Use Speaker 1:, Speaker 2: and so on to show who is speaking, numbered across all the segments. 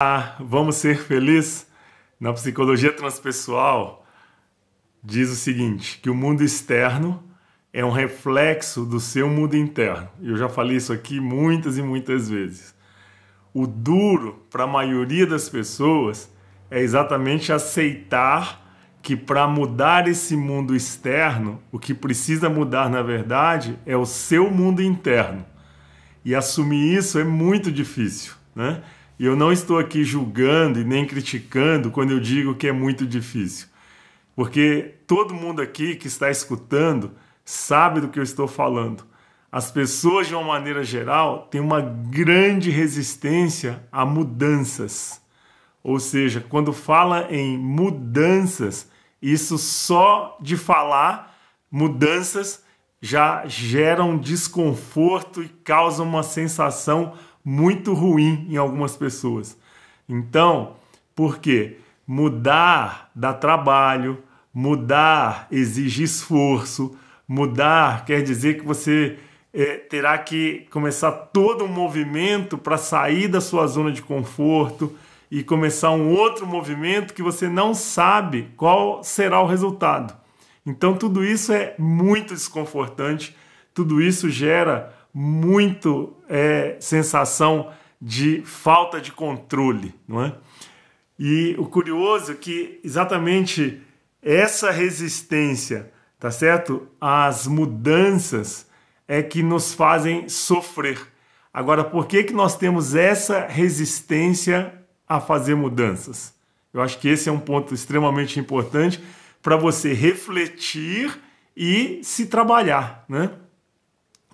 Speaker 1: Ah, vamos ser felizes? Na psicologia transpessoal, diz o seguinte: que o mundo externo é um reflexo do seu mundo interno. Eu já falei isso aqui muitas e muitas vezes. O duro para a maioria das pessoas é exatamente aceitar que para mudar esse mundo externo, o que precisa mudar na verdade é o seu mundo interno. E assumir isso é muito difícil, né? E eu não estou aqui julgando e nem criticando quando eu digo que é muito difícil. Porque todo mundo aqui que está escutando sabe do que eu estou falando. As pessoas, de uma maneira geral, têm uma grande resistência a mudanças. Ou seja, quando fala em mudanças, isso só de falar mudanças já gera um desconforto e causa uma sensação muito ruim em algumas pessoas. Então, por quê? Mudar dá trabalho, mudar exige esforço, mudar quer dizer que você é, terá que começar todo um movimento para sair da sua zona de conforto e começar um outro movimento que você não sabe qual será o resultado. Então, tudo isso é muito desconfortante, tudo isso gera muito é, sensação de falta de controle, não é? E o curioso é que exatamente essa resistência, tá certo? As mudanças é que nos fazem sofrer. Agora, por que que nós temos essa resistência a fazer mudanças? Eu acho que esse é um ponto extremamente importante para você refletir e se trabalhar, né?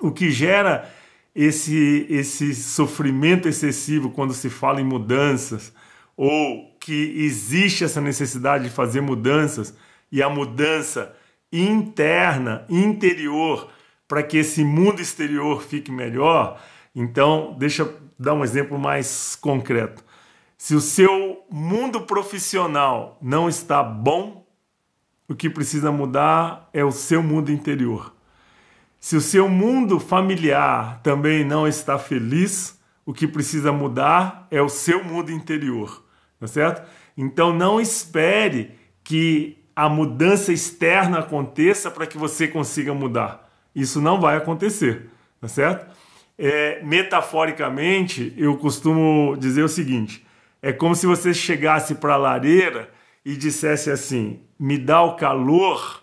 Speaker 1: O que gera esse, esse sofrimento excessivo quando se fala em mudanças, ou que existe essa necessidade de fazer mudanças e a mudança interna, interior, para que esse mundo exterior fique melhor. Então, deixa eu dar um exemplo mais concreto. Se o seu mundo profissional não está bom, o que precisa mudar é o seu mundo interior. Se o seu mundo familiar também não está feliz, o que precisa mudar é o seu mundo interior, tá certo? Então não espere que a mudança externa aconteça para que você consiga mudar. Isso não vai acontecer, tá certo? É, metaforicamente, eu costumo dizer o seguinte: é como se você chegasse para a lareira e dissesse assim: me dá o calor,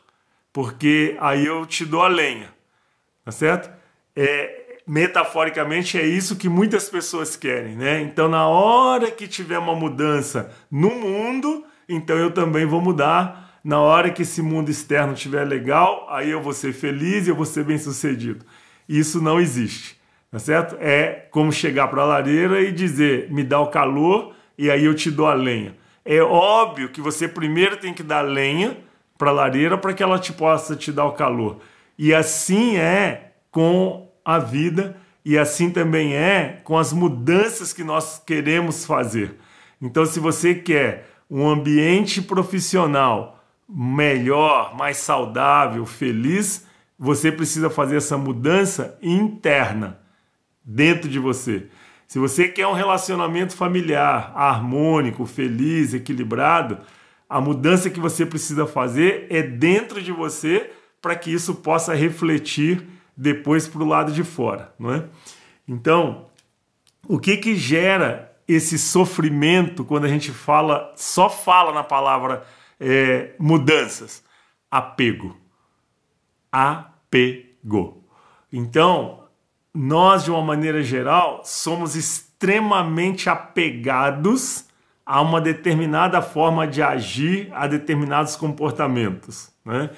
Speaker 1: porque aí eu te dou a lenha tá certo? É, metaforicamente é isso que muitas pessoas querem, né? Então na hora que tiver uma mudança no mundo, então eu também vou mudar. Na hora que esse mundo externo estiver legal, aí eu vou ser feliz e eu vou ser bem-sucedido. Isso não existe, tá certo? É como chegar para a lareira e dizer: "Me dá o calor e aí eu te dou a lenha". É óbvio que você primeiro tem que dar lenha para a lareira para que ela te possa te dar o calor. E assim é com a vida e assim também é com as mudanças que nós queremos fazer. Então, se você quer um ambiente profissional melhor, mais saudável, feliz, você precisa fazer essa mudança interna, dentro de você. Se você quer um relacionamento familiar harmônico, feliz, equilibrado, a mudança que você precisa fazer é dentro de você para que isso possa refletir depois para o lado de fora, não é? Então, o que que gera esse sofrimento quando a gente fala, só fala na palavra é, mudanças? Apego. Apego. Então, nós, de uma maneira geral, somos extremamente apegados a uma determinada forma de agir, a determinados comportamentos, né?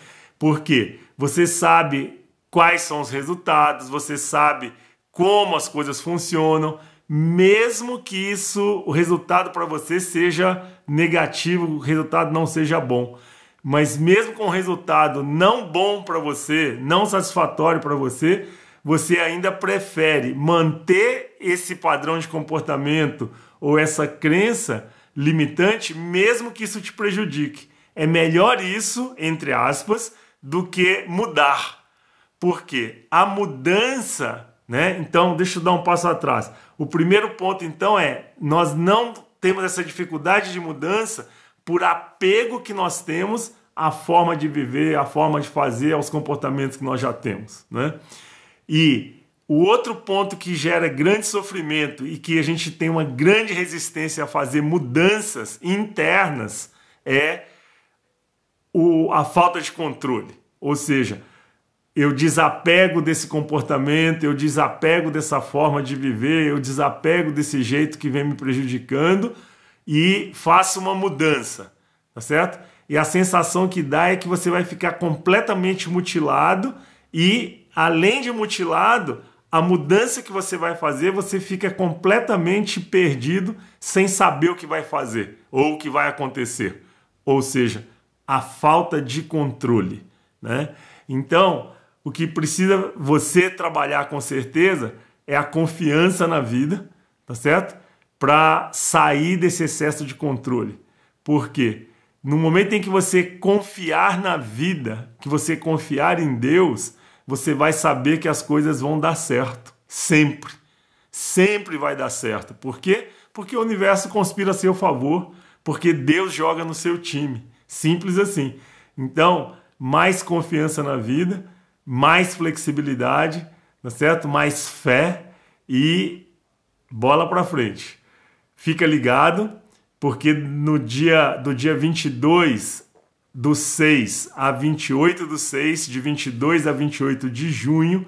Speaker 1: Porque você sabe quais são os resultados, você sabe como as coisas funcionam, mesmo que isso, o resultado para você seja negativo, o resultado não seja bom. Mas mesmo com o resultado não bom para você, não satisfatório para você, você ainda prefere manter esse padrão de comportamento ou essa crença limitante, mesmo que isso te prejudique. É melhor isso, entre aspas, do que mudar. Porque a mudança, né? Então, deixa eu dar um passo atrás. O primeiro ponto, então, é nós não temos essa dificuldade de mudança por apego que nós temos à forma de viver, à forma de fazer, aos comportamentos que nós já temos, né? E o outro ponto que gera grande sofrimento e que a gente tem uma grande resistência a fazer mudanças internas é o, a falta de controle. Ou seja, eu desapego desse comportamento, eu desapego dessa forma de viver, eu desapego desse jeito que vem me prejudicando e faço uma mudança, tá certo? E a sensação que dá é que você vai ficar completamente mutilado e além de mutilado, a mudança que você vai fazer, você fica completamente perdido, sem saber o que vai fazer ou o que vai acontecer. Ou seja, a falta de controle, né? Então, o que precisa você trabalhar com certeza é a confiança na vida, tá certo? Para sair desse excesso de controle. Por quê? No momento em que você confiar na vida, que você confiar em Deus, você vai saber que as coisas vão dar certo, sempre. Sempre vai dar certo. Por quê? Porque o universo conspira a seu favor, porque Deus joga no seu time. Simples assim. Então, mais confiança na vida, mais flexibilidade, tá certo? Mais fé e bola para frente. Fica ligado, porque no dia do dia 22 do 6 a 28 do 6, de 22 a 28 de junho,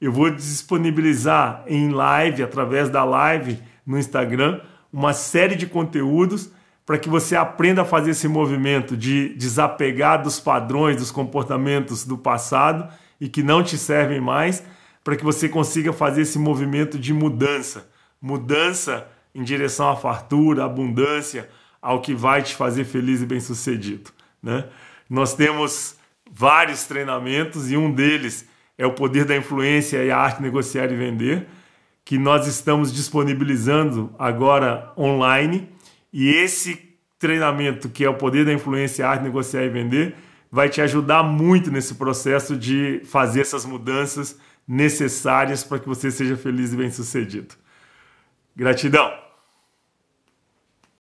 Speaker 1: eu vou disponibilizar em live, através da live no Instagram, uma série de conteúdos para que você aprenda a fazer esse movimento de desapegar dos padrões, dos comportamentos do passado e que não te servem mais, para que você consiga fazer esse movimento de mudança. Mudança em direção à fartura, à abundância, ao que vai te fazer feliz e bem-sucedido. Né? Nós temos vários treinamentos e um deles é o poder da influência e a arte negociar e vender, que nós estamos disponibilizando agora online e esse treinamento, que é o poder da influência, arte, negociar e vender, vai te ajudar muito nesse processo de fazer essas mudanças necessárias para que você seja feliz e bem-sucedido. Gratidão!